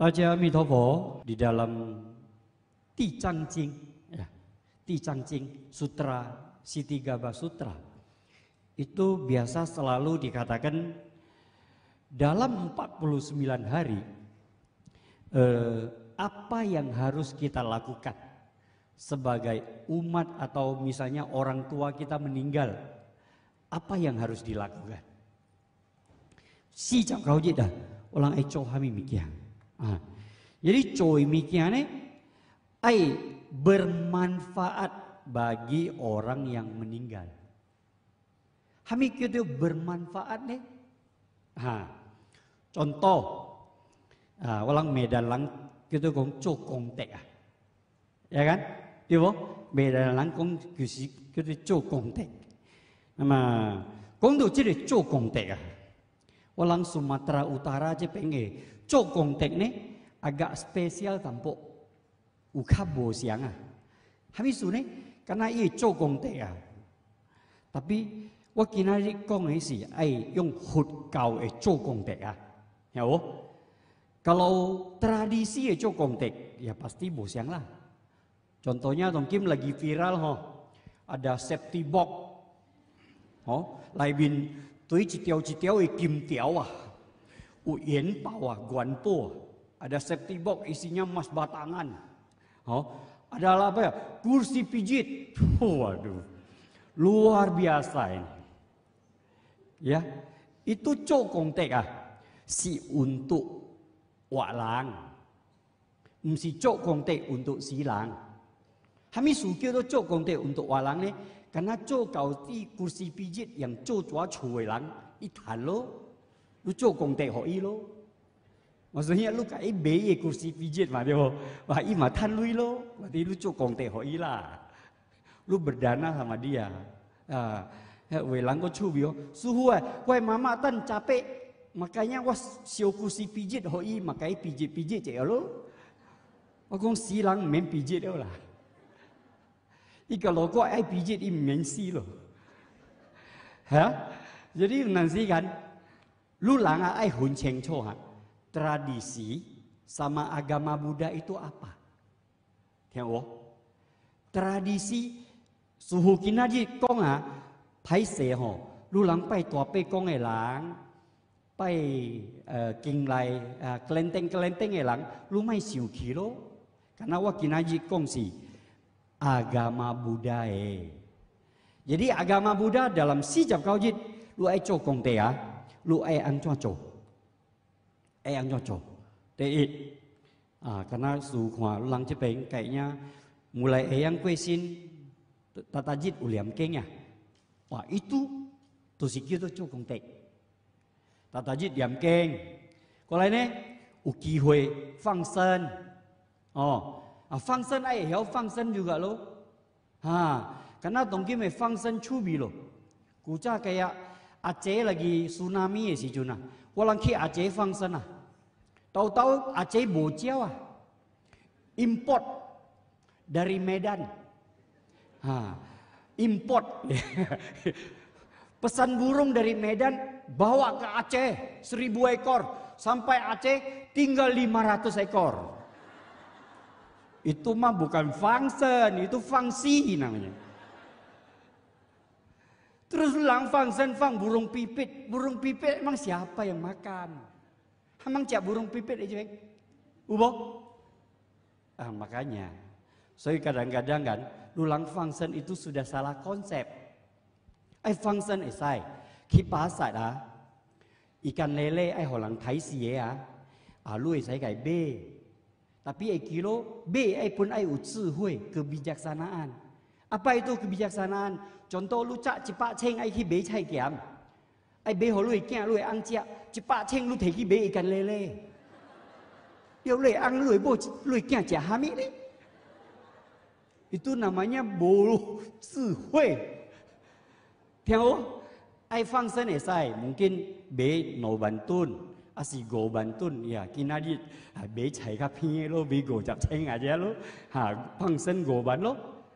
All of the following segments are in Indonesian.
di dalam Ticang Jing, ya, Ticang Jing Sutra Gaba Sutra itu biasa selalu dikatakan dalam 49 hari eh, apa yang harus kita lakukan sebagai umat atau misalnya orang tua kita meninggal apa yang harus dilakukan si jang kau dah ulang eco hami mikiang jadi coy mikiane ai bermanfaat bagi orang yang meninggal. Kami itu bermanfaat nih. Ha. contoh, uh, orang Medan lang itu kong cokong teh ah. Ya kan? Iya Medan lang kong kisi itu cokong teh. Nama kong tu jadi cokong teh. Ah. Orang Sumatera Utara aja pengen 做工 teknik ni agak spesial tampuk. Uka bo siang ah. Habis tu ni karena ia 做工 teknik ah. Tapi si, ya, Kalau tradisi itu eh kontek, ya pasti yang lah. Contohnya Tong Kim lagi viral ho, ada safety box. Ho, lain bin tui citiau citiau e eh kim tiau ah. Uin Pawa Guanpo. Ada safety box isinya emas batangan. Oh, ada apa ya? Kursi pijit. Oh, waduh. Luar biasa ini. Ya. Itu cokong tek ah. Si untuk walang. Mesti cokong tek untuk silang. Kami suka itu cokong tek untuk walang ini Karena cokau di kursi pijit yang cok cua itu halo 你做工地给伊咯。我说呀，你甲伊买个古时比节嘛对不？话伊嘛贪 lui lo, lu berdana sama dia. Ah, welang kau Suhu eh, wah mama capek. Makanya kursi pijit hoi, makai pijit-pijit cek lo. Aku silang main pijit dia lah. Ika lo kau ai pijit imensi lo. Ha? Jadi nanti kan, Lu lah eh, nggak ai hun ceng ha. Tradisi sama agama Buddha itu apa? Tiang Tradisi suhu kina kong ha, pai se ho. Lu lang pai tua pe kong e lang. Pai eh, king lai eh, kelenteng kelenteng e lang. Lu mai siu kilo. Karena wa kina kong si agama Buddha e. Jadi agama Buddha dalam sijab kau jid lu ai cokong te ya. lu e ăn cho chỗ e ăn cho chỗ để ít à cái na dù khóa lăng chế bệnh cái nhá mulai e ăn quê xin ta tata jit uliam kenya wah itu tu sikit tu cho kong tek ta jit diam keng có lẽ này u kỳ huệ phăng sân oh ờ, à phăng sân ai hiểu phăng sân juga lo ha karena kim me phăng sân chu bi lo cú cha kaya Aceh lagi tsunami ya si Juna. Walang ki Aceh fang sana. Tahu-tahu Aceh bocil wah. Import dari Medan. Ha, import. Pesan burung dari Medan bawa ke Aceh seribu ekor. Sampai Aceh tinggal lima ratus ekor. Itu mah bukan function, itu fungsi namanya. Terus lang fang sen fang burung pipit. Burung pipit emang siapa yang makan? Emang cak burung pipit aja yang Ubok. Ah, makanya. Saya so, kadang-kadang kan dulang function itu sudah salah konsep. Eh, fang function eh say. kipas pasat ah. Ikan lele eh holang thai sih eh, ya, Ah, ah eh saya kai B. Tapi eh kilo B eh pun eh u hui kebijaksanaan. 阿爸伊都去比价山难，赚到六只一百千，爱去买菜钳，爱买好路囝路会安置一百千，路摕去买一根勒勒，要勒昂路会包路囝做哈咪勒，伊都那玛尼无智慧，听好，爱放生的噻，maybe 两万吨，阿是五万吨，呀，今阿日买菜较偏些咯，买五十千阿只咯，哈，放生五万咯。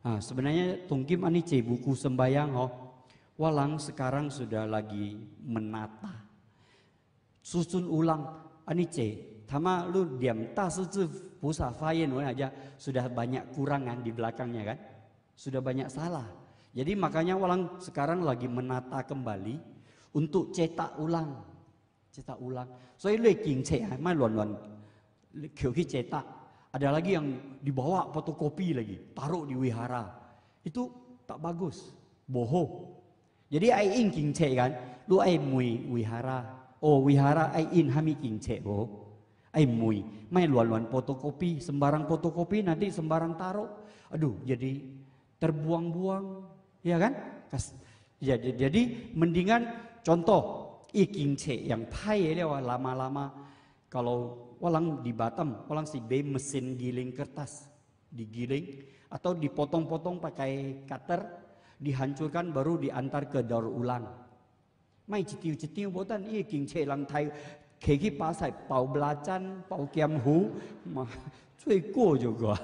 Nah, sebenarnya Tungkim Anice buku sembayang oh, Walang sekarang sudah lagi menata. Susun ulang Anice, Tama lu diam ta suci pusa fayen aja sudah banyak kurangan di belakangnya kan. Sudah banyak salah. Jadi makanya Walang sekarang lagi menata kembali untuk cetak ulang. Cetak ulang. So, eh, cetak ada lagi yang dibawa fotokopi lagi, taruh di wihara. Itu tak bagus, bohong. Jadi ai in king che kan, lu ai mui wihara. Oh wihara ai in hami king che bo. Ai mui, main luan-luan fotokopi, sembarang fotokopi nanti sembarang taruh. Aduh, jadi terbuang-buang, ya kan? Ya, jadi mendingan contoh iking che yang tai lewa lama-lama kalau walang di Batam, walang si B mesin giling kertas, digiling atau dipotong-potong pakai cutter, dihancurkan baru diantar ke daur ulang. Mai cetiu-cetiu botan iya king lang tai keki pasai pau belacan, pau kiam hu, ma cuy guo juga,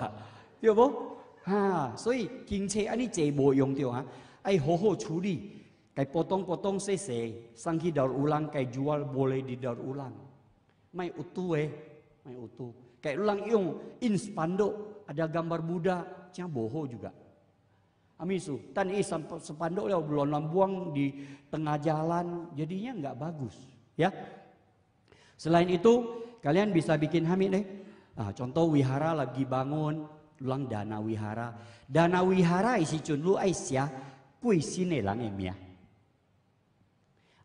Ya bo? Ha, soi king cai ani cai bo yong tiu ha. Ai ho ho curi, kai potong-potong sese, sangki daur ulang kai jual boleh di daur ulang. Mai utu eh, mai utu. Kayak ulang iung in spando, ada gambar Buddha, cia boho juga. Amisu, tan i spando ya belum buang di tengah jalan, jadinya nggak bagus, ya. Selain itu, kalian bisa bikin hamid nih Nah, contoh wihara lagi bangun, ulang dana wihara. Dana wihara isi cun lu ais ya, kui sini lang em ya.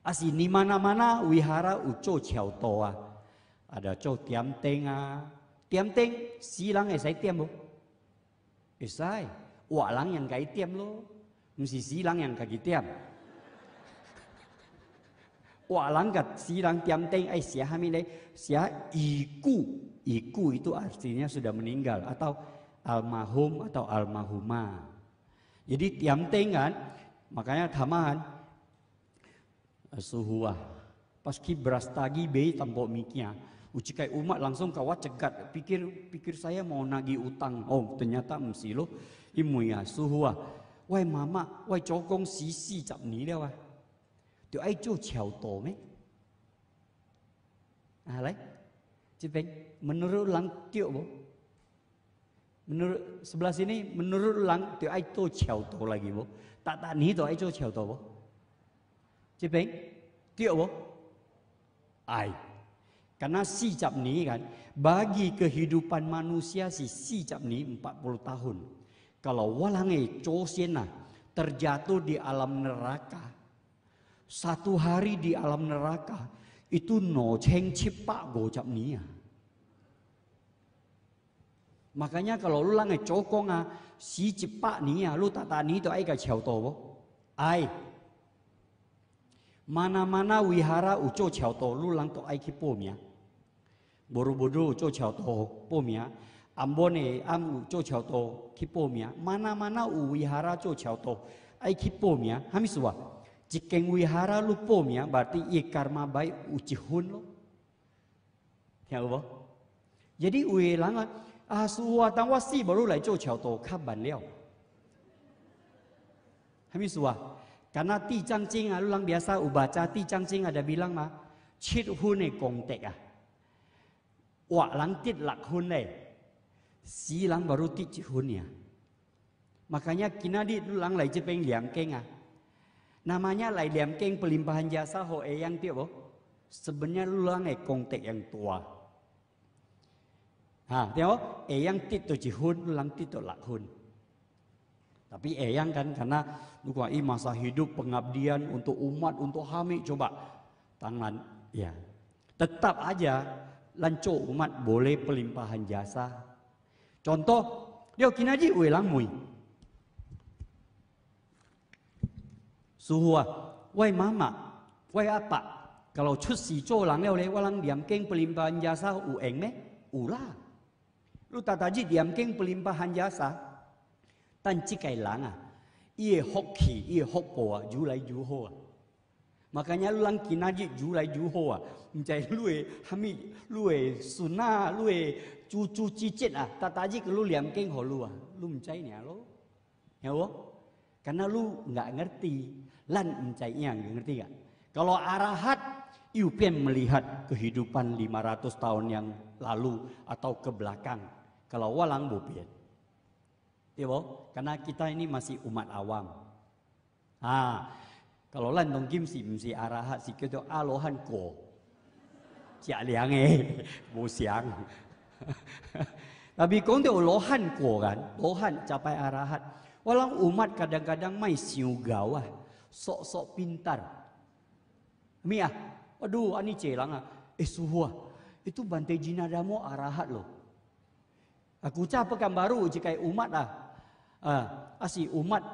Asini mana-mana wihara uco ciao toa ada cow tiam teng ah tiam teng si lang eh saya tiam buk eh saya wah yang kai tiam lo mesti si lang yang kayak tiam wah lang kat si lang tiam teng eh siapa kami leh siapa iku iku itu artinya sudah meninggal atau almarhum atau almarhuma jadi tiam teng kan makanya tamahan suhuah pas kibras tagi bayi tampok miknya Ucikai umat langsung kawat cegat. Pikir pikir saya mau nagih utang. Oh ternyata mesti lo imu ya suhua. Ah. Wai mama, wai cokong sisi cap ni dia wah. Tu ai jo ciao to me. Ah lai. Cipeng, menurut lang tiok bo. Menurut sebelah sini menurut lang tu ai to ciao to lagi bo. Tak tak ni tu ai jo ciao to bo. Cipeng, tiok bo. Ai. Karena sijab ni kan, bagi kehidupan manusia si sijab ni 40 tahun. Kalau walange cosena terjatuh di alam neraka, satu hari di alam neraka itu no ceng cipak gocap nia. Ya. Makanya kalau lu langai cokong ah, si cipak nia, ya, lu tak tani itu ai ciao to Ai. Mana-mana wihara uco ciao to, lu lang to ai ya. Borobudur Chochao Pomia, Ambone Amu Chochao Kipomia, mana mana u wihara Chochao ai Kipomia, hamiswa. Jikeng wihara lu pomia berarti i karma baik ucihun lo. ya không? Jadi ui langa ah suwa tang wa si baru lai Chochao to kaban liao. Hamiswa. Karena ti cangcing, lu lang biasa ubaca ti cangcing ada bilang mah, chit hune kongtek ah. Wak lantit lakhun si lang baru ti ya Makanya kinadi lang lai jepeng liam keng ah. Namanya lai liam keng pelimpahan jasa ho eyang tiap oh. Sebenarnya lulang eh kongtek yang tua. Ha, tengok eyang ti tu cihun lulang ti tu lakhun. Tapi eyang kan karena lu nukwai masa hidup pengabdian untuk umat, untuk hami coba tangan ya. Tetap aja lancok umat boleh pelimpahan jasa. Contoh, dia kinaji ulang mui. Suhuah, wai mama, wai apa? Kalau cuci jo lang leo le walang diam keng pelimpahan jasa u eng me? Ula. Lu tataji diam keng pelimpahan jasa. Tan cikai langa. Ah, ie hoki, ie hok makanya lang kinaji julai juho wa. Ah. mencai lue hami lue suna lue cucu cicit ah tataji ke lu liam keng lu ah lu mencai ni ah lo ya wo karena lu nggak ngerti lan mencai yang ngerti gak kalau arahat Iupian melihat kehidupan 500 tahun yang lalu atau ke belakang. Kalau walang ya Iya, karena kita ini masih umat awam. Ah, kalau 咱当今是毋是阿拉哈，是叫做阿罗汉果，食凉诶，无香。Tapi eh. kau tu lohan ko kan, lohan capai arahat. Walau umat kadang-kadang mai siu gawah, sok-sok pintar. Mia, ah, aduh ani ah, celang ah, eh suhua. Ah. Itu bantai jinadamu arahat loh. Aku ucapkan baru jika umat lah. Ah, asih umat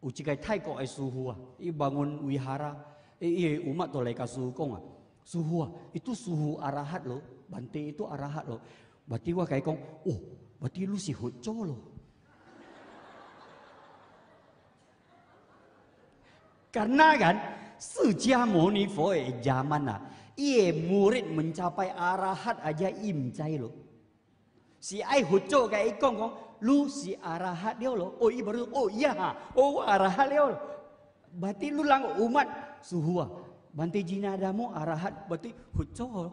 有一個泰國的師傅啊，伊問阮維哈拉，伊伊有乜都嚟甲師傅講啊，師傅啊，伊都師傅阿拉克咯，問題伊都阿拉克咯，問題我甲伊講，哦，問題你是佛祖咯。Karena kan 家摩尼佛的 zaman lah, ia murid mencapai arahat aja imcai loh. Si ai hujo kayak ikong kong, lu si arahat dia lo. Oh iya baru oh iya ha. Oh arahat dia lo. Berarti lu lang umat suhua. Bantai jina adamu arahat berarti hucol.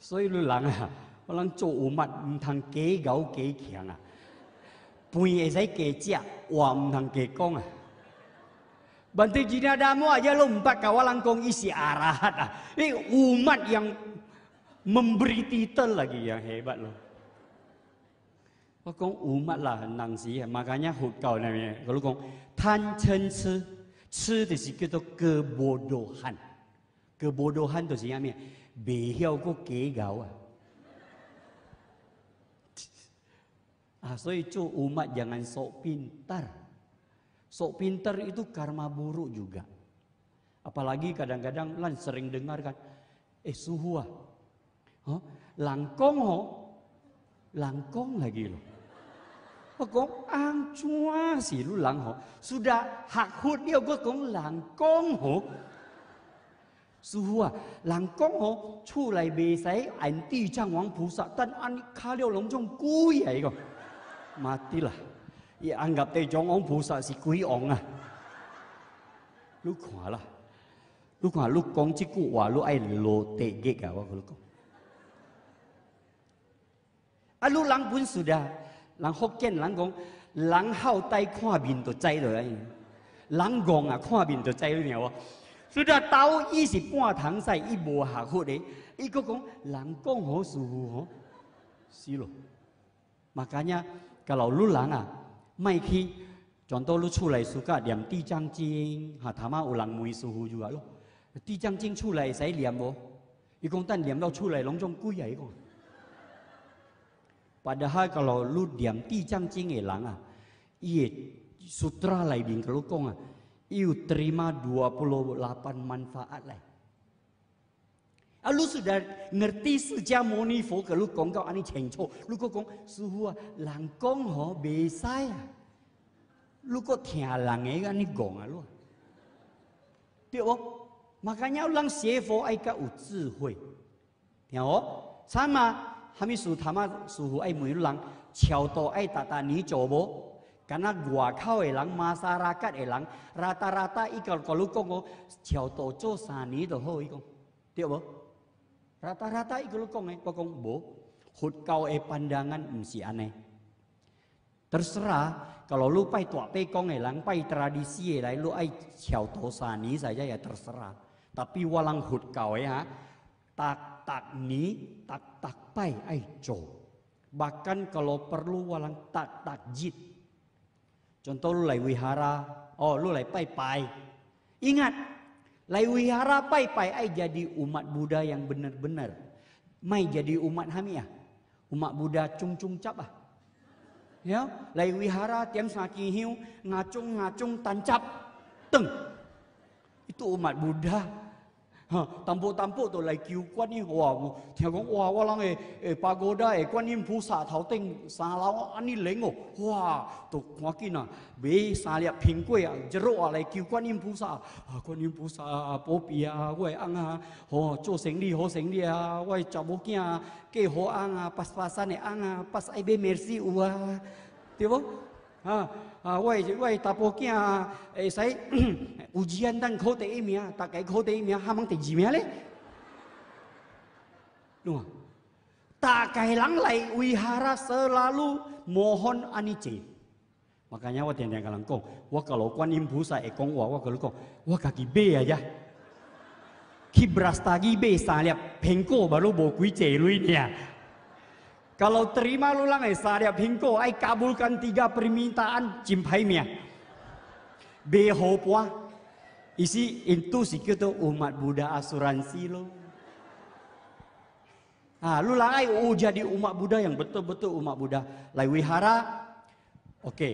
So lu lang ah. Orang 做 umat 唔通幾狗幾強啊。半夜使幾隻話唔通幾講啊。Bantu jina adamu aja lu empat kawalan kong isi arahat ah. Eh, Ini umat yang memberi titel lagi yang hebat loh. Oh, kau umat lah nang sih, ya. makanya hukau namanya. Kalau kong tan chen si, si itu kita kebodohan. Kebodohan itu siapa? Ya, Bihiau kau kegau ah. ah. so itu umat jangan sok pintar. Sok pintar itu karma buruk juga. Apalagi kadang-kadang lan sering dengar kan, eh suhu ah. 龙 Kong 哦，龙 Kong 再次喽。我讲，安们是龙 Kong 哦，已学会了。我讲龙 Kong 啊，只话龙 k o n 出来未使按地藏王菩萨，但俺卡了龙 Jong 个，妈的没死啦。俺们只讲龙 Jong 是鬼王啊。你 Kong 啦，龙 Kong 龙 Kong 爱落地跌啊！我跟你 o n g 啊，撸人本事的，人福建人讲，人好歹看面就知了，人戆啊，看面就知了，㖏所以讲，刀伊是半桶水，伊无下货的，伊搁讲，人讲好舒服哦，是咯，嘛，干年，佮老撸人啊，卖去转到撸出来，苏卡，念《地将经》，哈他妈，有人问舒服住啊，地将经》出来使念喎，伊讲等念到出来，拢将鬼啊，伊讲。Padahal kalau lu diam ti cang cing elang ah, iye sutra lai bing kelukong ah, iu terima 28 manfaat lah. Ah, lu sudah ngerti suja moni fo ke lu kong kau ani ceng lu kau kong suhu ah, langkong ho besai ah. Lu kok tiang langi kan e, ni gong ah lu. Ah. Tiap oh, Makanya orang siefo ai ka u zihui. oh, sama 哈密事头啊，似乎爱每人超度爱达达你做无？Karena gua kau elang masyarakat elang rata-rata ikal kalau kongo ciao toco sani to ho ikong. Tiap bo? Rata-rata ikal kongo e, pokong bo. Hut kau e pandangan mesti aneh. Terserah kalau lu pai tua pekong elang pai tradisi elai lu ai ciao to sani saja ya terserah. Tapi walang hut kau ya e tak tak ni, tak tak pai ai co. Bahkan kalau perlu walang tak tak jit. Contoh lu lai wihara, oh lu lai pai pai. Ingat, lai wihara pai pai ai jadi umat Buddha yang benar-benar. Mai jadi umat hamiah. Umat Buddha cung-cung cap ah. Ya, lai wihara tiang saki hiu ngacung-ngacung tancap. Teng. Itu umat Buddha 哈，淡薄淡薄都来求观音哇，听讲哇，我啷个诶，八哥呆诶观音菩萨头顶三楼安尼灵哦，哇，都赶紧啊，买三粒苹果啊，一路啊来求观音菩萨，观音菩萨啊，保庇啊，喂，安啊，哦，做生理好生理啊，喂，查某囝啊，嫁好安啊，十八三的安啊，八十爱被梅子乌啊，对不？啊。啊，我的我的查甫囝啊，会使 ah, 有志愿咱考第一名，大家考第一名，哈茫第二名咧，đúng eh, ya. ya, không? Tak kehilang lai wihara selalu mohon anice. Makanya wah tiang-tiang kalang kong, wah kalau kuan imbusa ekong wah wah kalau kong, wah kaki B aja. Kibras tagi B saliap pengko baru bokui celui dia. Kalau terima lu lulang eh, saya bingko ai kabulkan tiga permintaan cimpaimia. Ya. Beho puah. Isi itu si kita umat Buddha asuransi lo. Ah, lu lah oh jadi umat Buddha yang betul-betul umat Buddha. Lai wihara. Oke,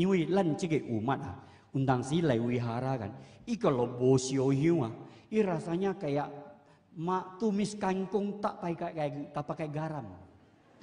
ini iwi lan cige umat ah. Undang si lai wihara kan. I kalau bosio hiu ah. I rasanya kayak mak tumis kangkung tak pakai tak pakai garam.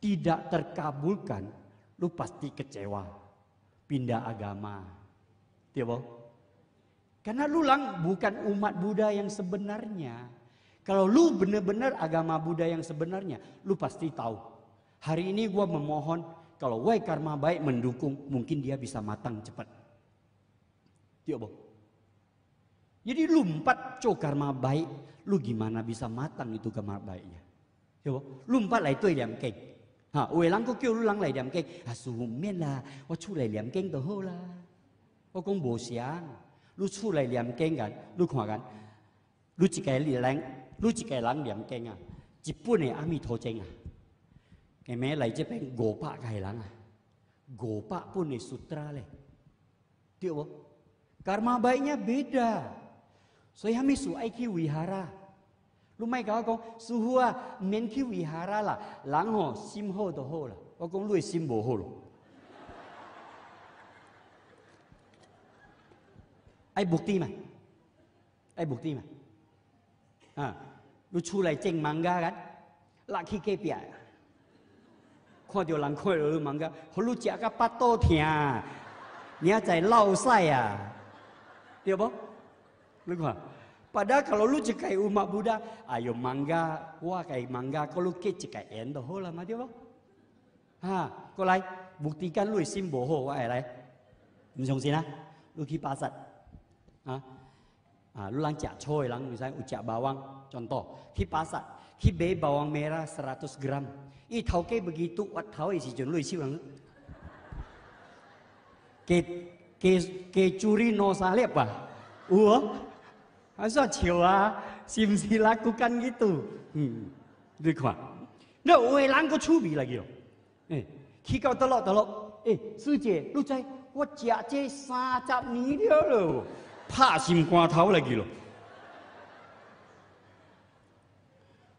tidak terkabulkan, lu pasti kecewa. Pindah agama. Tiba? Karena lu lang bukan umat Buddha yang sebenarnya. Kalau lu benar-benar agama Buddha yang sebenarnya, lu pasti tahu. Hari ini gue memohon kalau wai karma baik mendukung, mungkin dia bisa matang cepat. Tiba? Jadi lu empat co karma baik, lu gimana bisa matang itu karma baiknya? Tiba? Lu empat lah itu yang kek. 哈，有的人佫叫路人来念经，啊，舒服唔免啦，我厝内念经就好啦。我讲无啥，你厝内念经噶，你看看，你一个人，你一个人念经啊，一本的阿弥陀经啊，佢咪来这边五百个人啊，五百本的 sutra 呢？睇我，karma body 呢？命，所以阿弥陀，阿基维哈拉。你咪跟我讲，师傅啊，免去为下啦啦，人吼心好就好啦。我讲你心无好咯。爱目的嘛，爱目的嘛，啊，你出来精忙噶，拉去隔壁，看到人快乐，你忙噶，把你食个巴肚疼，你在闹塞呀，对不？你看。Padahal kalau lu cekai umat Buddha, ayo mangga, wah kayak mangga, kalau ke cekai endo hola mati apa? Ha, kau lai, buktikan lu isim boho, wah lai. Mencong sini, lu ki pasat. Ha? Ha, lu lang cak coy, lang misalnya ucak bawang, contoh, ki pasat, ki be bawang merah 100 gram. I tau ke begitu, wat tau isi ya jen lu isi bang? Ke, ke, ke curi no salep bah. Uh. 阿说笑啊，是不是那骨干的多？嗯，你看，那为人个趣味来个，哎，去到得咯得咯，哎，师姐，老在我嫁这三十年了咯，拍心肝头来个咯。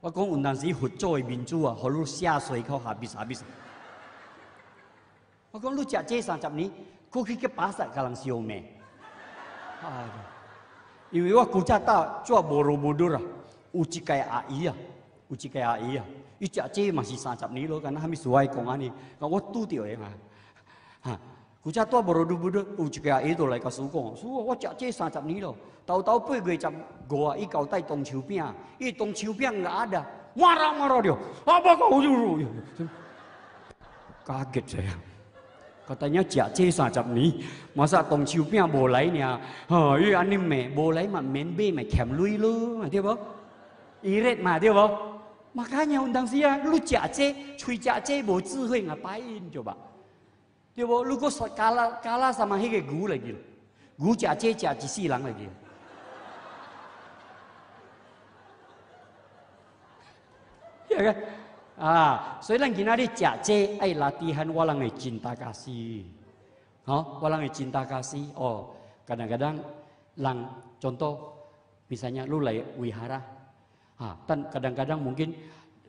我讲有南时合作的民族啊，和你下水口下比啥比啥。我讲你嫁这三十年，过去给巴十给人消灭。哎。因为我古早到做无路无路啦，有一届阿姨啊，有一届阿姨啊，伊食这嘛是三十年咯，敢若还没出来讲安尼，我拄着伊嘛，哈、啊。古早多无路无路，有一个阿姨就来甲叔讲，叔我食这三十年咯，到到八月十五啊，伊交代当手饼，伊当手饼阿的，我啦我啦了，啊我讲有有有，加急些啊！ก็แต่เนี้ยเจ้าเจ้สาจับนี้มาซาตรงชิวเปียโบไหลเนี่ยเฮ้ยอันนี้แม่โบไหลมาเมนเบ้มาแข็มลุยลุมาเที่ยวบ่อีเรศมาเที่ยวบ่ makanya undang sia lu jia je cui jia je bo zhi hui ngapain coba dia bo lu kok kalah kalah sama hege gu lagi gu jia je jia ji silang lagi ya kan Ah, so lang ginari jace ai latihan walang cinta kasih. Oh, walang cinta kasih. Oh, kadang-kadang lang contoh misalnya lu lai wihara. Ah, dan kadang-kadang mungkin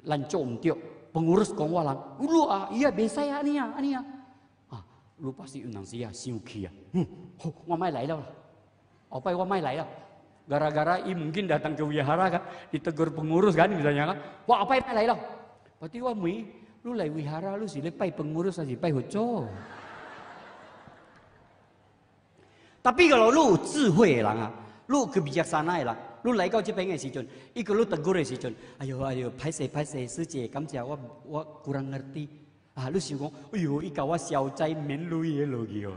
lancom tiok pengurus kong walang. Lu ah, iya biasa ya ania ania. Ah, lu pasti undang sia siuki ya. Hmm, oh, ngomai lai lah. Apa yang ngomai lai lah? Gara-gara i mungkin datang ke wihara kan, ditegur pengurus kan misalnya kan. Wah, apa yang lai lah? 我睇我妹，你来维哈拉，你是来派 pengurus 还是派 hutjo？但是，如智慧的人啊，你是比较善待的人，来到这边的时分，一个你登过的时候，哎呦哎呦，拍摄拍摄，师姐，感谢我我，我让你理解啊，你是讲，哎呦，你叫我消灾免路耶，老弟哦，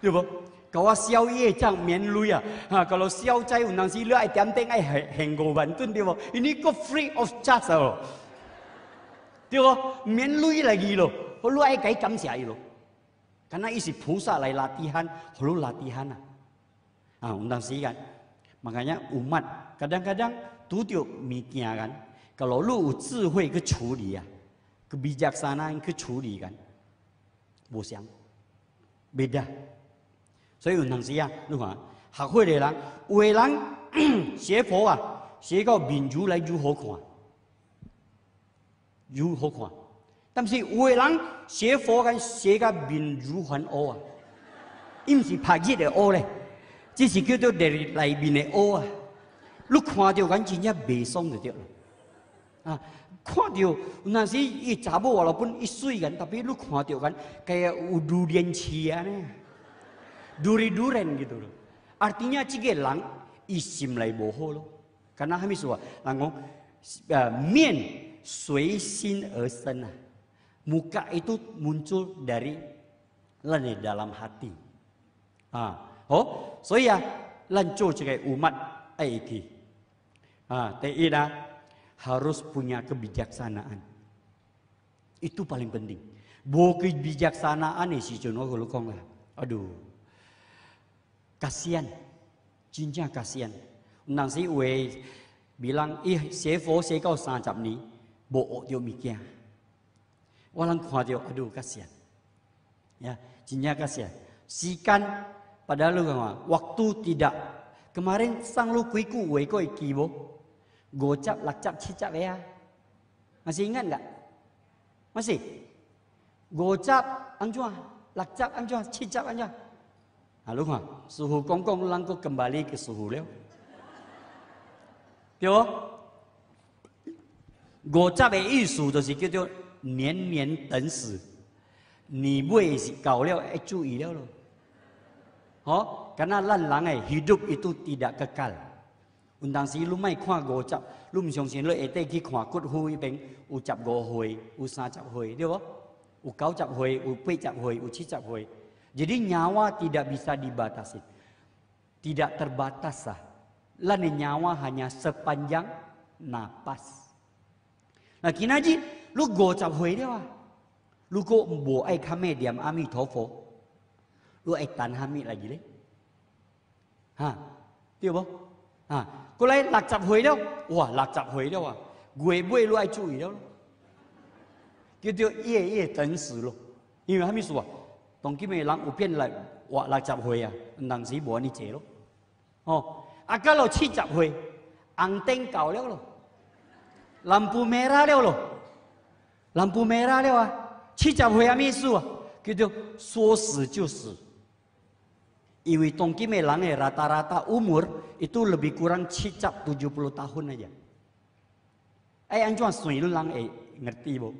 对不？叫我消业障免路啊。啊，如我消灾有能使你爱点坦爱行行过万吨，对不？这个 free of charge 哦。对不？免虑来 a g i l 爱感谢 l o 来是菩萨来练习，你练习啊，有时啊，。所以，所以，所以，所以，所以，所以，所以，所以，所以，所以，所以，所以，所以，所以，所所以，所以，所以，所以，所以，所以，所以，所以，所以，所以，所以，所以，所以，如何看？但是有个人写佛，跟写个面如凡乌啊！伊毋是拍日的乌咧，即是叫做内内面的乌啊！你看到感情也未爽就对了啊！看到那时伊查某，老论一岁人，特别你看到干，佮有乌乌啊，呢，哆里哆唻，佮度阿天，这个人伊心内无好咯。咁阿，虾米说啊？人讲，呃面。随心而生 ah. Muka itu muncul dari lani dalam hati. oh, so ya, lancur umat aiki. Ah, dah harus punya kebijaksanaan. Itu paling penting. Bu kebijaksanaan nih si Juno kalau kau Aduh, kasian, cincang kasian. Nang si Wei bilang, ih, saya saya kau sangat ni. 无学着物件。我人看着阿鲁较善，呀，真正较善。时间 pada ya, lu kan, waktu tidak. Kemarin sang lu kui ku wei koi kibo. Gocap, lakcap, cicap ya. Masih ingat enggak? Masih? Gocap, anjua, lakcap, anjua, cicap, anjua. Halo nah, kan, suhu kongkong lang kembali ke suhu leo. Yo. 五十的意思就是叫做年年等死，你买是搞了，哎注意了咯！好，敢那咱人诶，耳度一度听得格高。有当时你卖看五十，你唔相信，你下底去看骨灰一边有十五岁，有三十岁，对不？有九十岁，有八十岁，有七骨灰。即滴年华，tidak bisa dibatasi，tidak terbatas nyawa hanya sepanjang n a p a s 那今天，你五十岁了啊！如果不爱看《阿弥陀佛》，你爱谈哈米来伊嘞？对啊？对不？啊！过来六十岁了，哇！六十岁了啊！我不会来注意了，咯，叫做夜夜等死咯。因为哈米说啊，当今的人有变来活六十岁啊，人死无安尼多咯。哦，啊，到了七十岁，红灯到了咯。lampu merah leo loh. Lampu merah leo ah. Cicap huya misu ah. si suosi si. Iwi tongki melang ya rata-rata umur itu lebih kurang cicap 70 tahun aja. Eh anjuan sui lang eh ngerti bu.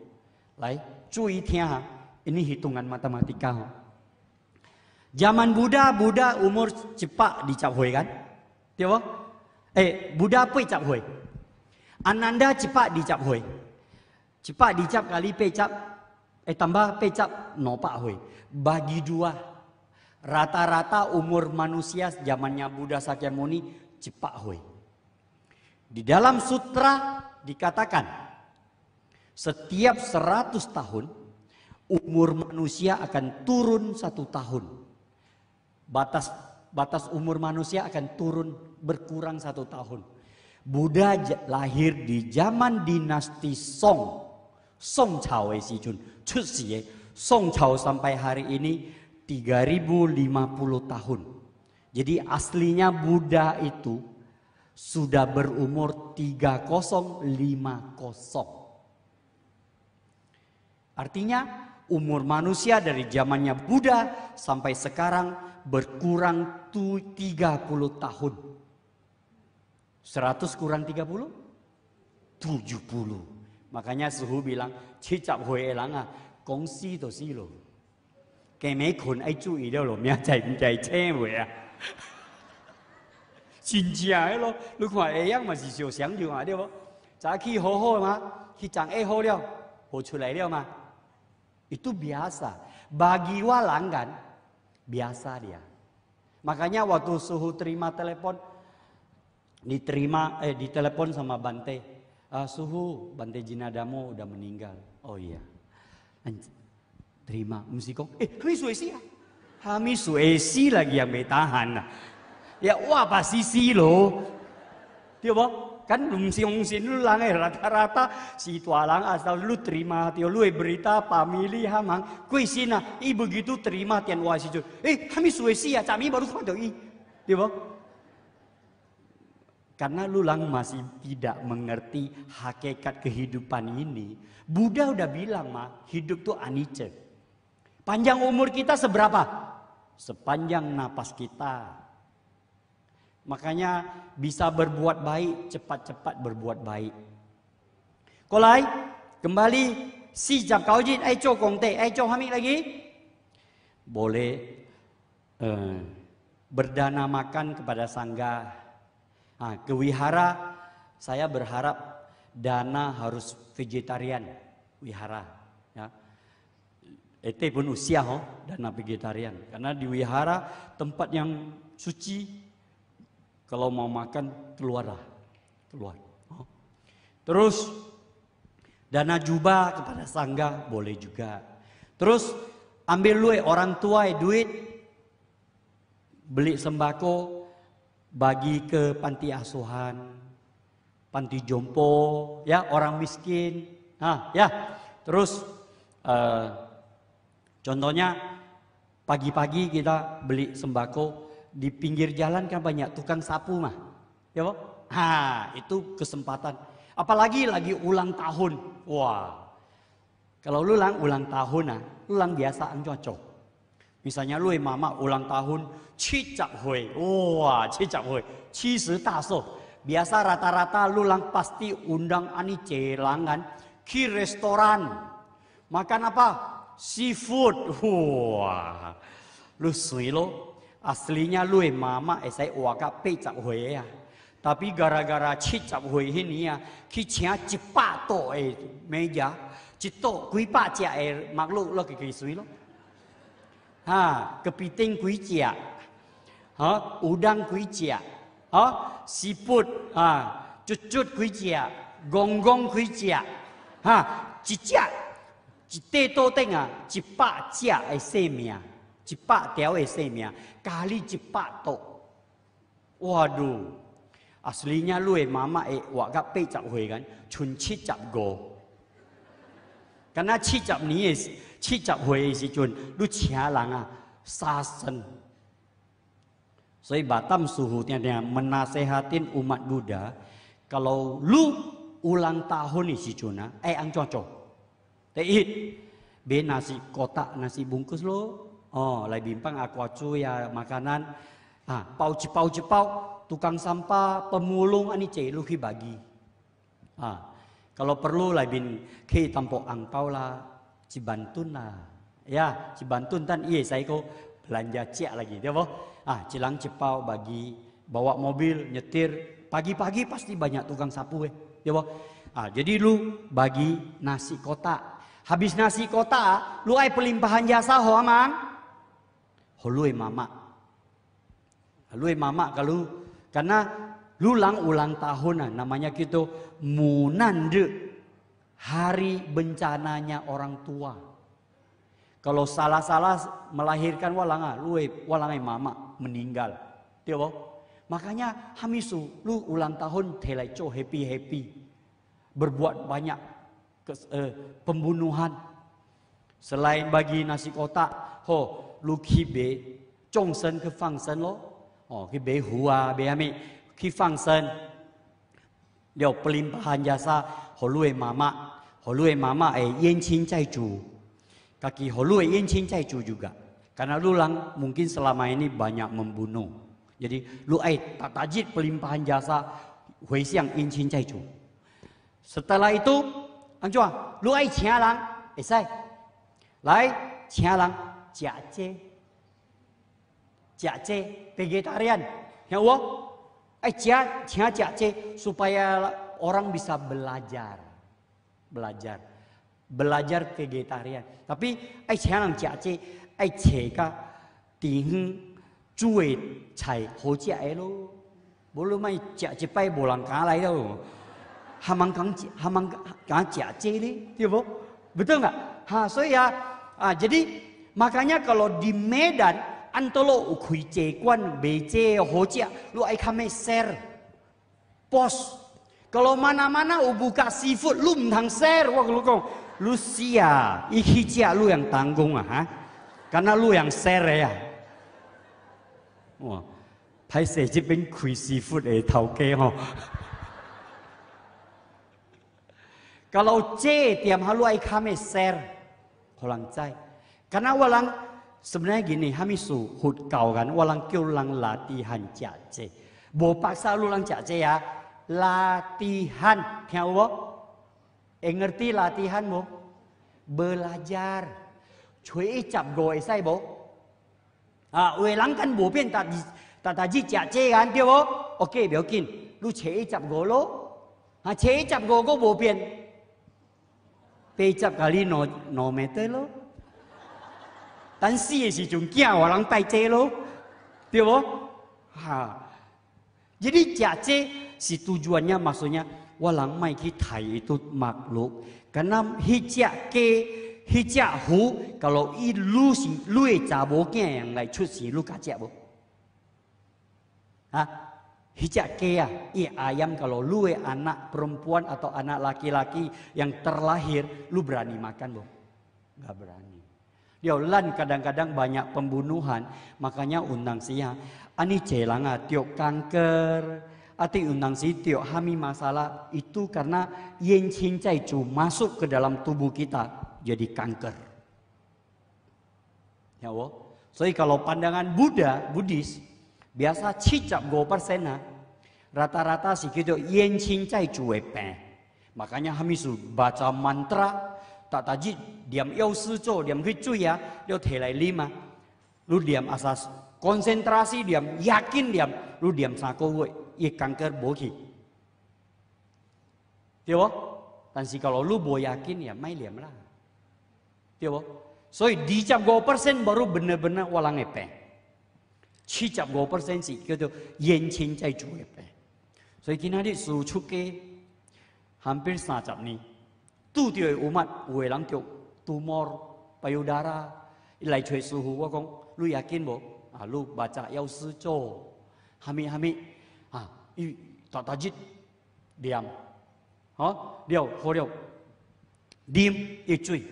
Lai, cuy ha. ini hitungan matematika. Ha. Zaman Buddha, Buddha umur cepat dicap hui kan? Tiba? Eh, Buddha apa dicap hui? Ananda cepat dicap hui. Cepat dicap kali pecap, eh tambah pecap, nopak hui. Bagi dua, rata-rata umur manusia zamannya Buddha Sakyamuni cepat hui. Di dalam sutra dikatakan, setiap seratus tahun umur manusia akan turun satu tahun. Batas batas umur manusia akan turun berkurang satu tahun. Buddha lahir di zaman dinasti Song. Song Chao Wei Si Jun. ya, Song Chao sampai hari ini 3050 tahun. Jadi aslinya Buddha itu sudah berumur 3050. Artinya umur manusia dari zamannya Buddha sampai sekarang berkurang 30 tahun. 100 kurang 30? 70. Makanya suhu bilang, cicap hui elanga, kongsi to lo. Kemei kun ai cui dia lo, mia cai cai cai wei ya. Xin chia lo, lu kwa ai e yang ma si xiu xiang yu ma, dia bo. Zai ki ho ho ma, ki chang ai e ho liao, ho chu lai liao ma. Itu biasa. Bagi walang kan, biasa dia. Makanya waktu suhu terima telepon, diterima eh ditelepon sama Bante uh, suhu Bante jinadamo udah meninggal oh iya terima kok eh kami Suesi ya kami Suesi lagi yang bertahan ya wah pasti sih lo tiba kan belum siung lu lang rata-rata si tualang asal lu terima tio lu berita pamili hamang kui sina i begitu terima tian wasi eh kami Suesi ya kami baru sama Tio karena Lulang masih tidak mengerti hakikat kehidupan ini. Buddha udah bilang mah, hidup tuh anice. Panjang umur kita seberapa? Sepanjang napas kita. Makanya bisa berbuat baik, cepat-cepat berbuat baik. Kolai, kembali si jam kau jin, ayo eh, kong te, eh, hamik lagi. Boleh eh, berdana makan kepada sangga Nah, ke saya berharap dana harus vegetarian wihara ya. Itu pun usia ho dana vegetarian karena di wihara tempat yang suci kalau mau makan keluarlah keluar. Oh. Terus dana jubah kepada sangga boleh juga. Terus ambil duit orang tua duit beli sembako bagi ke panti asuhan, panti jompo, ya orang miskin. Nah, ya. Terus uh, contohnya pagi-pagi kita beli sembako di pinggir jalan kan banyak tukang sapu mah. Ya, Pak? Ha, nah, itu kesempatan. Apalagi lagi ulang tahun. Wah. Kalau lu ulang ulang tahun, nah, ulang biasa, cocok misalnya lu Mama ulang tahun Hui, wah Hui, biasa rata rata-rata lu lang pasti undang ani celangan ke restoran. Makan apa? Seafood. Wah. Lu sui lo. Aslinya lu mama esai waka pecap hui ya. Tapi gara-gara cicap hui ini ya. Ki cipa to eh meja. Cito kui pa cia eh makhluk lo sui lo. 啊，个比丁几只，啊，有当几只，啊，蝨蝨啊，捉捉几只，憨憨几只，哈，一只，一地多顶啊，一百只的性命，一百条的性命，咖喱一百多，哇！都，阿孙家瑞妈妈诶活到八十岁，干，存七十五，干那七十年的。七十歲的時陣，你請人啊殺生。所以 Batam suhu tiada menasehatin umat Buddha kalau lu ulang tahun si sijuna, eh ang cocok. Teit, be nasi kotak nasi bungkus lo, oh lai bimpang aku acu ya makanan, ah pau cipau cipau, tukang sampah pemulung ani cai lu bagi. Ah kalau perlu lai bin ke tampok angpau lah, Cibantun lah. Ya, Cibantun tan iya saya ko belanja cek lagi, dia ya, boh. Ah, Cilang Cepau bagi bawa mobil, nyetir, pagi-pagi pasti banyak tukang sapu eh. Dia ya, boh. Ah, jadi lu bagi nasi kotak. Habis nasi kotak, lu ai pelimpahan jasa ho aman, Ho lu mama. Lu mama kalau karena lulang ulang tahunan namanya gitu munande hari bencananya orang tua. Kalau salah-salah melahirkan walanga, luwe walangai mama meninggal. Dia Makanya hamisu lu ulang tahun telaico happy happy. Berbuat banyak eh, pembunuhan. Selain bagi nasi kotak, ho lu kibe chong ke fangsen sen lo. Oh, kibe hua be ami ki fang Dia pelimpahan jasa ho luwe mama cu, kaki holu yang cintai cu juga. Karena lu lang mungkin selama ini banyak membunuh. Jadi lu ai tajid pelimpahan jasa hui siang yang cu. Setelah itu, anjua, lu ai lang, eh sai. Lai cia lang, jia je. Jia je, vegetarian. Ya Allah, ai jia, jia jia supaya orang bisa belajar belajar. Belajar vegetarian. Tapi ai chang nang chia chi ai che ka ti zui chai ho jia ai lo. Bo lu mai chia ji pai bo lang ka lai ha Hamang kang hamang kang chia ji ni, dia bu. Betul enggak Ha, so ya. Ah, jadi makanya kalau di Medan antolo be cekuan bece jia lu ai mai ser pos Kalau mana-mana u buka seafood lum tang ser wah lu kong lu sia ikhija lu yang tanggung ah ha? Karena lu yang ser ya. Wah, pai se ji bin kui seafood eh tau ke ho. Kalau C tiap haluai kami ser kolang cai. Karena walang sebenarnya gini kami su hut kau kan walang kiulang latihan jace. Bopak sa lulang jace ya. latihan. Tahu apa? Eng eh, ngerti latihan mo? Belajar. Cui cap goi sai bo? Ah, ulang kan bo pian tak tak tak ji jia je kan, dia bo? Oke, biar Lu cui cap go lo. Ha cui cap go go bo pian. Pe kali no no meter lo. Tan si eh, si jung kia orang tai je lo. Dia bo? Ha. Jadi jia je Si tujuannya maksudnya walang mai tai itu makhluk. Karena hijak ke hijak hu kalau i lu si lu e yang lai cuci si lu jia bu. Hah? Hijak ke ya, i iya, ayam kalau lu e anak perempuan atau anak laki-laki yang terlahir, lu berani makan bu? Gak berani. dia ulan kadang-kadang banyak pembunuhan, makanya undang siang. Ani celanga tiok kanker, Ati undang sitio hami masalah itu karena yen cincai cu masuk ke dalam tubuh kita jadi kanker. Ya Allah. so, kalau pandangan Buddha, Buddhis, biasa cicap go persena, rata-rata sih gitu yen cincai cu wepe. Makanya hami su baca mantra, tak tajid, diam yau suco, diam gicu gitu ya, dia telai lima. Lu diam asas konsentrasi diam, yakin diam, lu diam sako woi. 이 kanker bogi. Tiyo? Tansi kalau lu yakin ya mai liam lah. Tiyo? Soi dicap baru benar-benar walang epe. 75% sih gitu yen chin cai ju Soi So kini hari susu ke hampir sajap ni. Tu tiyo umat uelang tiyo tumor payudara ilai cuy suhu wakong lu yakin boh? Ah, lu baca yau sujo. Hami-hami 伊大大隻，量，哦、料喝料，啉一水，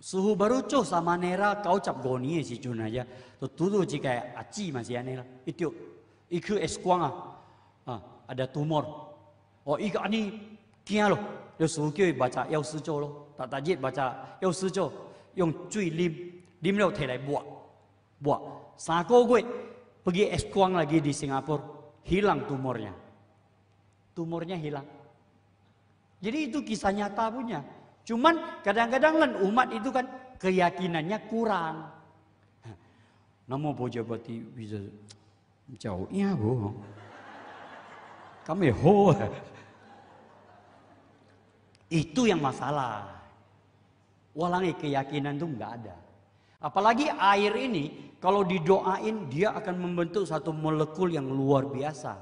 似乎不如做曬乜嘢啦，九十五年时時那啊，都拄到只个阿志安尼啦，伊條，伊去 X 光啊，啊，有個腫瘤，哦，个安尼惊咯，就傅叫把查腰視做咯，大大把查腰視做，用水唸，唸咗聽来抹，抹三个月，去 X 光嚟，喺新加坡。hilang tumornya. Tumornya hilang. Jadi itu kisah nyata punya. Cuman kadang-kadang kan umat itu kan keyakinannya kurang. Namo bojabati bisa jauhnya bu. Kami ya, ho. Itu yang masalah. Walangi keyakinan itu enggak ada. Apalagi air ini kalau didoain dia akan membentuk satu molekul yang luar biasa.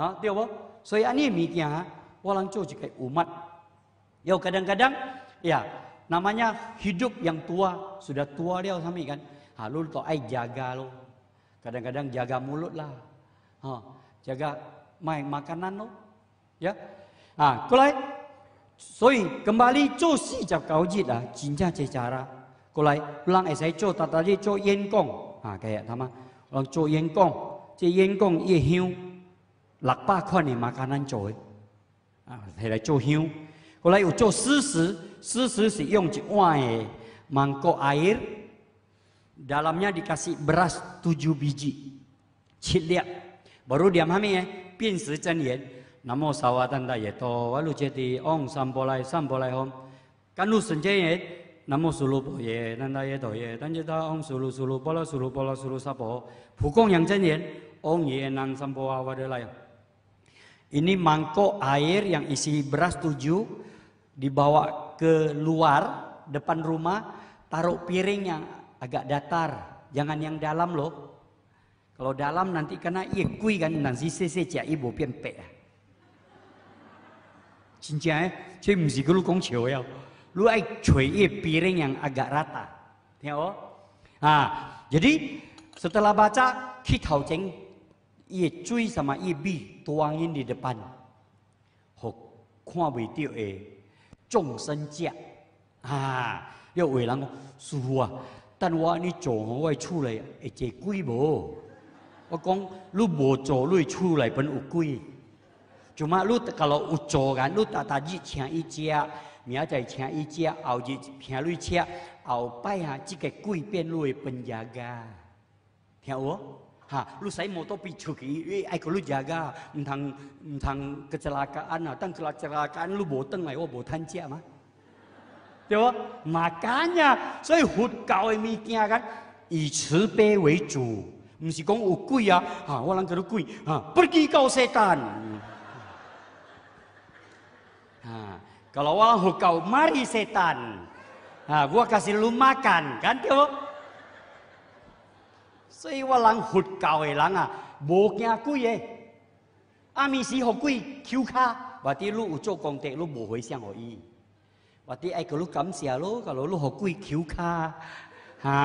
Hah, dia apa? So yang miknya walang cuci kayak umat. Ya kadang-kadang ya namanya hidup yang tua sudah tua dia sami kan. Halul to ai jaga lo. Kadang-kadang jaga mulut lah. Hah, jaga main makanan lo. Ya. Ah, ha, kulai. Soi kembali cuci cap kau jit lah, cinca cara. 过来，咱会使做，单单哩做烟贡，啊，其实他妈，我做烟贡，这烟贡一香六百块哩嘛，敢难做嘞，啊，下来做香。后来有做湿食，湿食是用一碗的芒果叶，dalamnya dikasih beras tujuh biji, 切料，baru diam apa ya, pinsetan ya, namo sava tanda yato, walu ceti on sampoli sampoli h o m k a l u suncaya ini mangkok air yang isi beras tujuh dibawa ke luar depan rumah, taruh piring yang agak datar, jangan yang dalam loh. Kalau dalam nanti kena iya kan nanti sisi cia ibu pian pe. Cincin eh, cium gulu kong chiu ya. lu ai cuy piring yang agak rata. Tengok. Ah, jadi setelah baca kitau ceng, ia cuy sama ia bi tuangin di depan. Hok kuan wei tiu e, zhong sen jia. Ah, ya wei lang su ah, tan wa ni zhou hong wei chu lai, e jie gui bo. ว่าก้องลูกโบโจลูกชูไหลเป็นอุกุยจุมาลูกกะเราอุโจกันลูกตาตายิเฉียงอีเจีย明仔请伊吃，后日请你吃，后摆啊，即个鬼变瑞搬家，听我？哈，你使摩托比出去，为爱国你搬家，唔通唔通，磕擦安啊？等那磕擦安，你无等来，我无趁食吗？对不？嘛假呀！所以佛教的物件，以慈悲为主，唔是讲有鬼啊？哈，我啷个有鬼？哈，不去搞色旦。Kalau walau kau mari setan. Nah, gua kasih lu makan, kan tuh? Saya walang hut kau elanga, eh, boknya aku ye. Ami si hokui kiu ka, berarti lu ujo kongte lu bohoi siang hoi. Berarti ai kalau kamu sia lu kalau lu hokui kiu ka. Ha,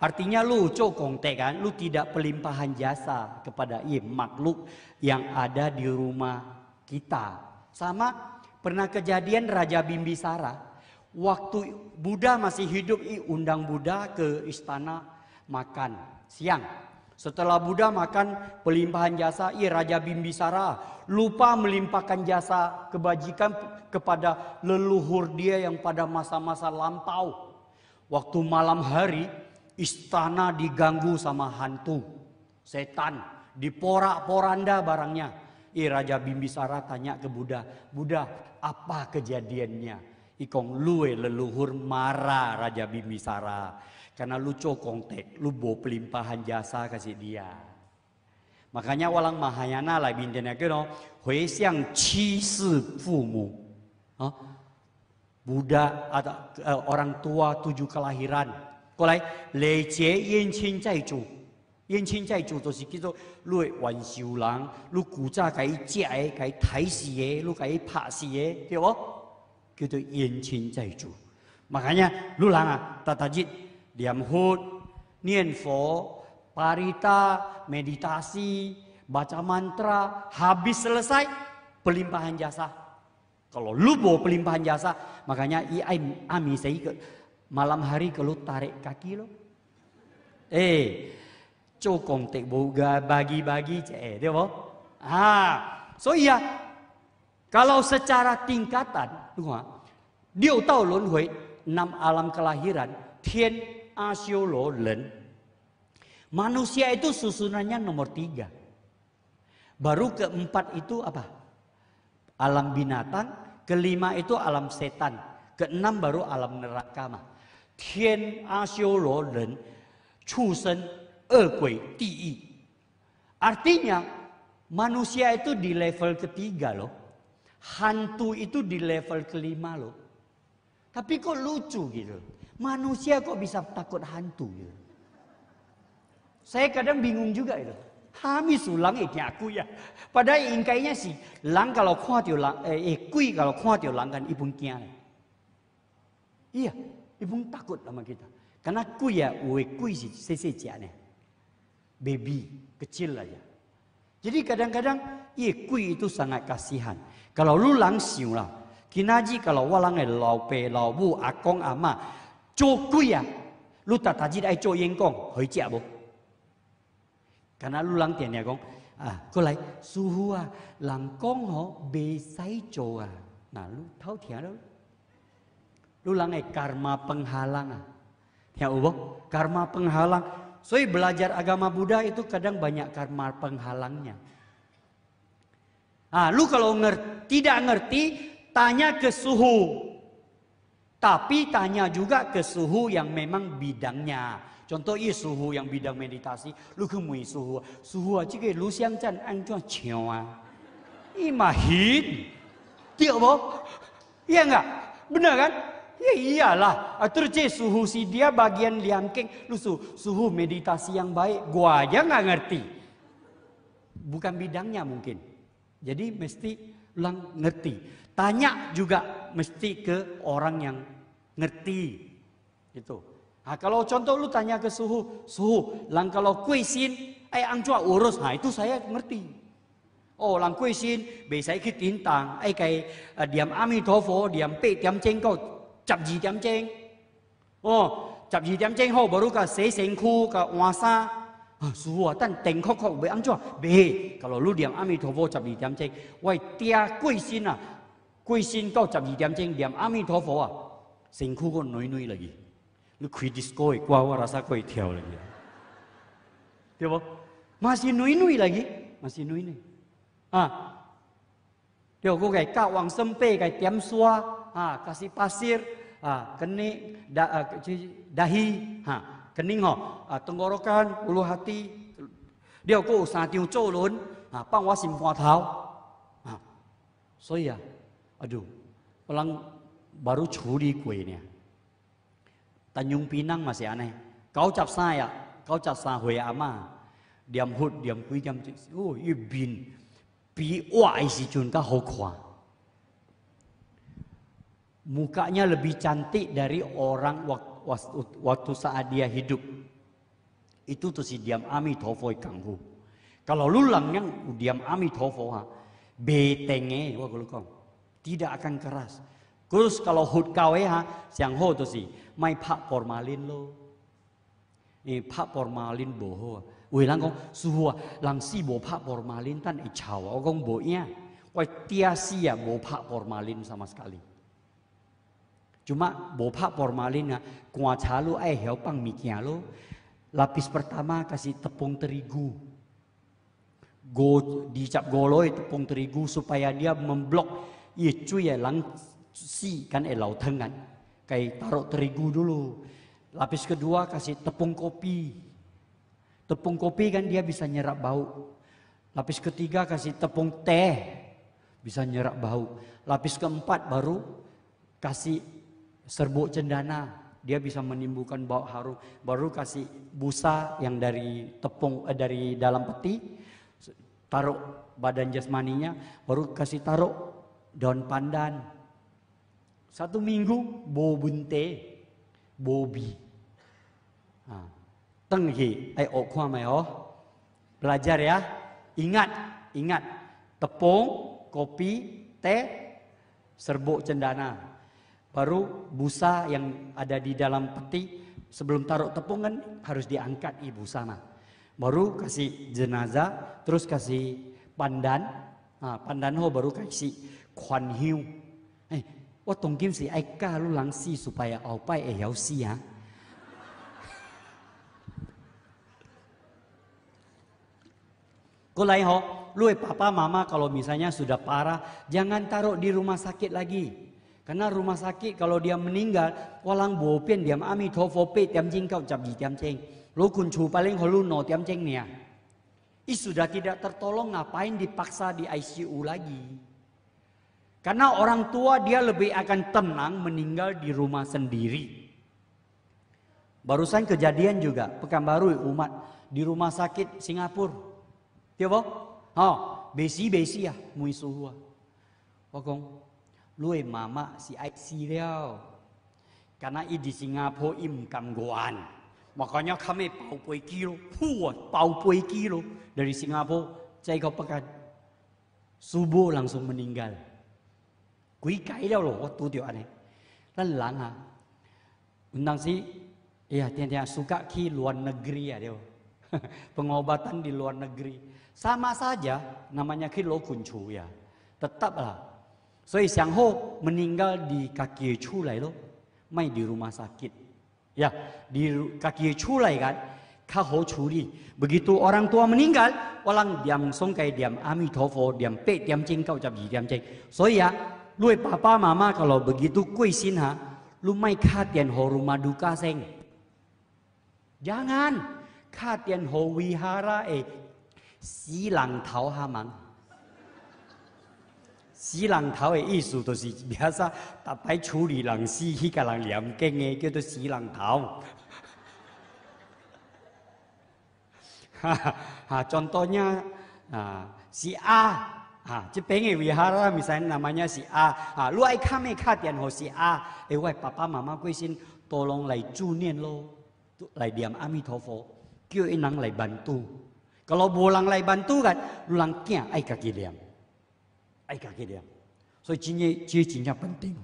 artinya lu ujo kongte kan, lu tidak pelimpahan jasa kepada ye makhluk yang ada di rumah kita. Sama Pernah kejadian Raja Bimbisara, waktu Buddha masih hidup, undang Buddha ke istana makan siang. Setelah Buddha makan pelimpahan jasa, iya Raja Bimbisara lupa melimpahkan jasa kebajikan kepada leluhur dia yang pada masa-masa lampau. Waktu malam hari, istana diganggu sama hantu, setan, diporak-poranda barangnya. I Raja Bimbisara tanya ke Buddha, Buddha apa kejadiannya? Ikong Luwe leluhur marah Raja Bimbisara. Karena lu cokong tek, lu bawa pelimpahan jasa kasih dia. Makanya walang Mahayana lah bintangnya keno, hui siang qi si fu mu. Buddha atau eh, orang tua tujuh kelahiran. Kolai, le jie yin qin zhu. 冤亲债主就是叫做你冤仇人，你古早甲伊食的、甲伊刣死的、你甲伊拍死的，对无？叫做冤亲债主。嘛，安尼，你人啊，逐逐日念佛、念佛、巴里达、meditasi, baca mantra, habis selesai pelimpahan jasa. Kalau lu bawa pelimpahan jasa, makanya i ami saya ke malam hari kalau tarik kaki lo. Eh, bagi-bagi dia so iya. Kalau secara tingkatan, ah. Diu tahu lun enam alam kelahiran, tian asio lo len. Manusia itu susunannya nomor tiga. Baru keempat itu apa? Alam binatang, kelima itu alam setan, keenam baru alam neraka mah. Tian asio lo len, chu sen artinya manusia itu di level ketiga loh. Hantu itu di level kelima loh. Tapi kok lucu gitu. Manusia kok bisa takut hantu gitu. Saya kadang bingung juga itu. Kami sulang ini aku ya. Padahal ingkainya sih lang kalau kuat yo lang eh, kui kalau kuat yo lang kan ibu kian. Iya, Ibu takut sama kita. Karena kui ya, Uwe kui sih, sesi ciannya. baby kecil aja. Jadi kadang-kadang ye eh, kui itu sangat kasihan. Kalau lu langsung lah, kinaji kalau walang eh lau pe lau bu akong ama, cho kui ya, ah. lu tak tajid ai cho yeng kong, hoi chia ah, bo. Karena lu lang tiền ya kong, à, cô lại su hu à, làm con họ bê cho à, nah lu tháo thiệt đó. Lu lang eh karma penghalang à, theo bo, karma penghalang So belajar agama Buddha itu kadang banyak karma penghalangnya. Nah, lu kalau ngerti, tidak ngerti, tanya ke suhu. Tapi tanya juga ke suhu yang memang bidangnya. Contoh i iya suhu yang bidang meditasi, lu kemui suhu. Suhu aja kayak lu siang can ang cewa. Ah. imahin, mahit. boh? Iya enggak? Benar kan? Ya iyalah, terce suhu si dia bagian liangking, lu suhu, meditasi yang baik, gua aja nggak ngerti. Bukan bidangnya mungkin. Jadi mesti ulang ngerti. Tanya juga mesti ke orang yang ngerti. Itu. Nah, kalau contoh lu tanya ke suhu, suhu, lang kalau kuisin, eh angcua urus, nah itu saya ngerti. Oh, lang kuisin, xin, bị sai eh, khi eh, diam diam ami diam pe, diam 十二点钟哦，十二点钟好，无你甲洗身躯、甲换衫啊，是啊，等定酷酷袂安怎袂？搞罗你念阿弥陀佛十二点钟，喂，嗲贵身啊，贵身到十二点钟念阿弥陀佛啊，身躯个软软来个，你可以滴水，个娃娃垃圾可以跳来个，对无？嘛是软软来个，嘛是软软啊，跳个个个往生贝。个点刷啊，个是八仙。啊，肯尼，达，J，达 hi，哈，肯尼哦，啊，tenggorokan, puluh hati，dia kau santi ucolun，啊，pangwasim pangthau，啊，所以啊，阿杜，不能 baru 处理龟呢，但永平娘嘛是安内，，，，，，，，，，，，，，，，，，，，，，，，，，，，，，，，，，，，，，，，，，，，，，，，，，，，，，，，，，，，，，，，，，，，，，，，，，，，，，，，，，，，，，，，，，，，，，，，，，，，，，，，，，，，，，，，，，，，，，，，，，，，，，，，，，，，，，，，，，，，，，，，，，，，，，，，，，，，，，，，，，，，，，，，，，，，，，，，，，，，，，，，，，mukanya lebih cantik dari orang waktu saat dia hidup. Itu tuh si diam ami tofoi kanggu Kalau lu lang yang diam ami ha, betenge wa Tidak akan keras. Terus kalau hut kawe ha, siang ho tuh si, mai pak formalin lo. Ini pak formalin boho. Wei lang kong suhu lang si bo pak formalin tan i eh, chawa kong bo iya. Wai tia ya bo pak formalin sama sekali. Cuma bopak pak formalin kuah ai eh helpang mikia lo. Lapis pertama kasih tepung terigu. Go dicap goloi tepung terigu supaya dia memblok iya cuy ya lang si kan eh lautengan. Kayak taruh terigu dulu. Lapis kedua kasih tepung kopi. Tepung kopi kan dia bisa nyerap bau. Lapis ketiga kasih tepung teh. Bisa nyerap bau. Lapis keempat baru kasih serbuk cendana dia bisa menimbulkan bau harum baru kasih busa yang dari tepung eh, dari dalam peti taruh badan jasmaninya baru kasih taruh daun pandan satu minggu bau bunte bobi tenghi ai okwa oh belajar ya ingat ingat tepung kopi teh serbuk cendana Baru busa yang ada di dalam peti sebelum taruh tepungan harus diangkat ibu sana. Baru kasih jenazah, terus kasih pandan. Nah, pandan ho baru kasih kwan hiu. Eh, oh kim si Aika lu langsi supaya apa eh si ya. Kulai ho, lu eh papa mama kalau misalnya sudah parah, jangan taruh di rumah sakit lagi. Karena rumah sakit kalau dia meninggal, orang bopian dia ami tofo pe tiam jing kau cap ji tiam ceng. Lu kuncu paling holu no tiam ceng nih I sudah tidak tertolong ngapain dipaksa di ICU lagi. Karena orang tua dia lebih akan tenang meninggal di rumah sendiri. Barusan kejadian juga, Pekanbaru umat di rumah sakit Singapura. Tiap Oh, besi besi ya, muisuhua. Wakong, lui mama si ai si liao. Karena i di Singapura im kam goan. Makanya kami bau pui kilo, puat bau pui kilo dari Singapura. Saya kau pekan subuh langsung meninggal. Kui kai loh lo, waktu dia aneh. Dan lana, undang si, ya tiang suka ki luar negeri ya dia. Pengobatan di luar negeri. Sama saja namanya kilo lo kuncu ya. Tetaplah 所以 Xiang Ho meninggal di kaki Chulai loh, mai di rumah sakit. Ya, di kaki Chulai kan, Kaho curi, Begitu orang tua meninggal, orang diam songkai, diam amitofo, diam pe, diam cing, kau cap diam cing. So ya, lu papa mama kalau begitu kui sin ha, lu mai katian ho rumah duka seng. Jangan khatian ho wihara eh silang tau hamang. 死人头的意思就是，比如说，大摆处理人事，去给人念经的，叫做死人头。哈 哈，哈，重要呢，啊，是啊，啊，这平日维系，咪生，那么呢，是啊，啊，如果看咩卡点何是啊？哎，喂，爸爸妈妈贵姓？多隆来助念咯，来念阿弥陀佛，叫人来帮助。如老无人来帮助噶，就让天来给他念。爱家己的，所以产业、经济非常定。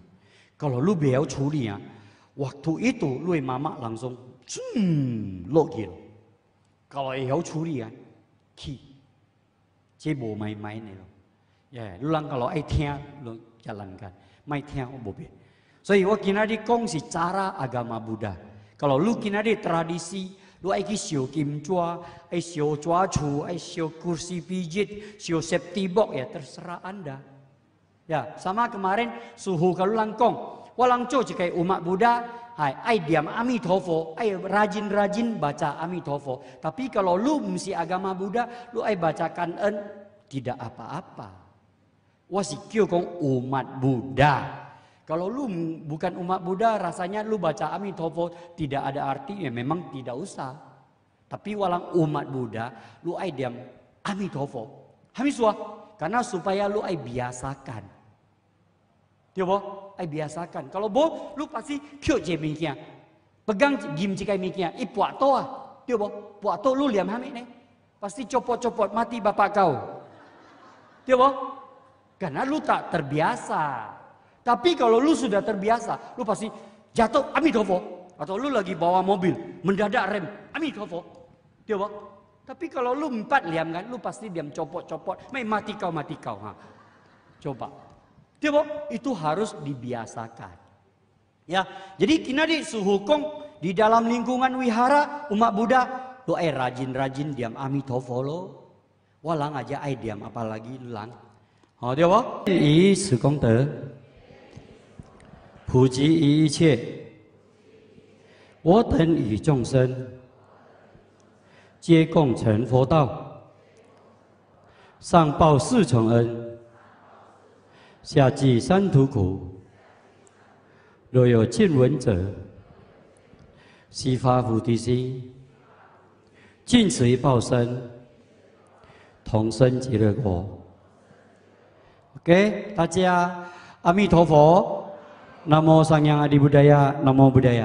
搞罗你未晓处理啊，我吐一吐，你妈妈朗诵，噌落去了。搞罗会晓处理啊，去，全买买你了。耶，你人家，搞爱听，老人家，卖听我冇变。所以我今日讲是，查拉阿伽玛布 u d d a 你今日 t r a d i s i kursi pijit, show safety box ya terserah Anda. Ya, sama kemarin suhu kalau langkong, walang co jika umat Buddha, hai, ai diam amitofo, ai rajin-rajin baca amitofo. Tapi kalau lu mesti agama Buddha, lu ai bacakan en tidak apa-apa. Wasikyo kong umat Buddha. Kalau lu bukan umat Buddha, rasanya lu baca Amitabha tidak ada artinya. Memang tidak usah. Tapi walang umat Buddha, lu ai diam Amitabha. Hamiswa. Karena supaya lu ai biasakan. Dia ya, boh, ai biasakan. Kalau boh, lu pasti kyo je Pegang gim cikai mingkia. I puak toa. Ah. Dia ya, boh, puak to lu liam hamik nih. Pasti copot-copot mati bapak kau. Dia ya, boh. Karena lu tak terbiasa. Tapi kalau lu sudah terbiasa, lu pasti jatuh amidovo atau lu lagi bawa mobil mendadak rem amidovo. Dia pak. Tapi kalau lu empat liam kan, lu pasti diam copot-copot. Main mati kau mati kau. Ha. Coba. Dia Itu harus dibiasakan. Ya, jadi kinadi suhukong di dalam lingkungan wihara umat Buddha doa rajin-rajin diam amidovo lo. Walang aja ai diam apalagi lang. oh, dia pak. Ini sukong ter. 普及于一切，我等与众生，皆共成佛道。上报四重恩，下济三途苦。若有见闻者，悉发菩提心。尽一报身，同生极乐国。OK，大家阿弥陀佛。Namo Sang Yang Adi Budaya, Namo Budaya.